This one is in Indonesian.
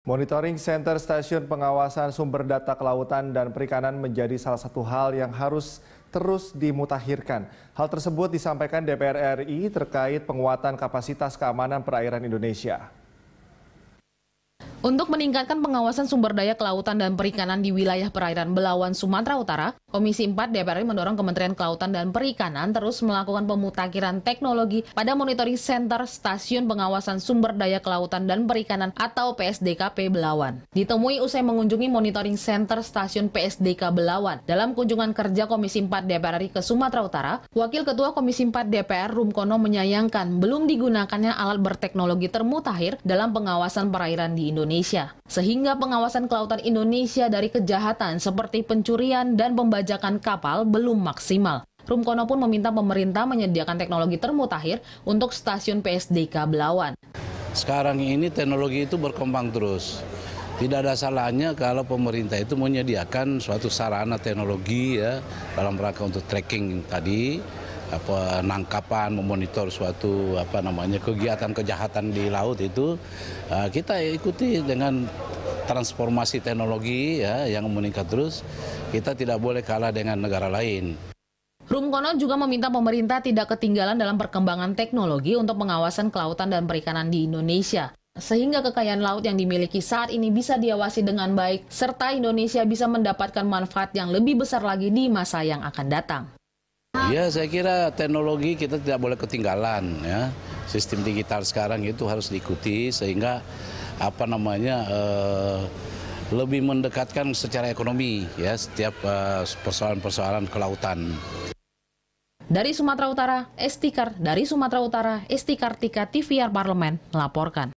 Monitoring Center Stasiun Pengawasan Sumber Data Kelautan dan Perikanan menjadi salah satu hal yang harus terus dimutakhirkan. Hal tersebut disampaikan DPR RI terkait penguatan kapasitas keamanan perairan Indonesia. Untuk meningkatkan pengawasan sumber daya kelautan dan perikanan di wilayah perairan Belawan, Sumatera Utara, Komisi 4 DPR RI mendorong Kementerian Kelautan dan Perikanan terus melakukan pemutakhiran teknologi pada monitoring center Stasiun Pengawasan Sumber Daya Kelautan dan Perikanan atau PSDKP Belawan. Ditemui usai mengunjungi monitoring center Stasiun PSDK Belawan dalam kunjungan kerja Komisi 4 DPR RI ke Sumatera Utara, Wakil Ketua Komisi 4 DPR Rumkono menyayangkan belum digunakannya alat berteknologi termutakhir dalam pengawasan perairan di Indonesia. Indonesia, sehingga pengawasan kelautan Indonesia dari kejahatan seperti pencurian dan pembajakan kapal belum maksimal. Rumkono pun meminta pemerintah menyediakan teknologi termutakhir untuk stasiun PSDK Belawan. Sekarang ini teknologi itu berkembang terus. Tidak ada salahnya kalau pemerintah itu menyediakan suatu sarana teknologi ya dalam rangka untuk tracking tadi penangkapan, memonitor suatu apa namanya kegiatan kejahatan di laut itu ah, kita ikuti dengan transformasi teknologi ya yang meningkat terus. Kita tidak boleh kalah dengan negara lain. Rumkono juga meminta pemerintah tidak ketinggalan dalam perkembangan teknologi untuk pengawasan kelautan dan perikanan di Indonesia sehingga kekayaan laut yang dimiliki saat ini bisa diawasi dengan baik, serta Indonesia bisa mendapatkan manfaat yang lebih besar lagi di masa yang akan datang. Ya saya kira teknologi kita tidak boleh ketinggalan ya. Sistem digital sekarang itu harus diikuti sehingga apa namanya uh, lebih mendekatkan secara ekonomi ya setiap eh, persoalan-persoalan uh, kelautan. Dari Sumatera Utara, Estikar dari Sumatera Utara, Estikartika TVR Parlemen melaporkan.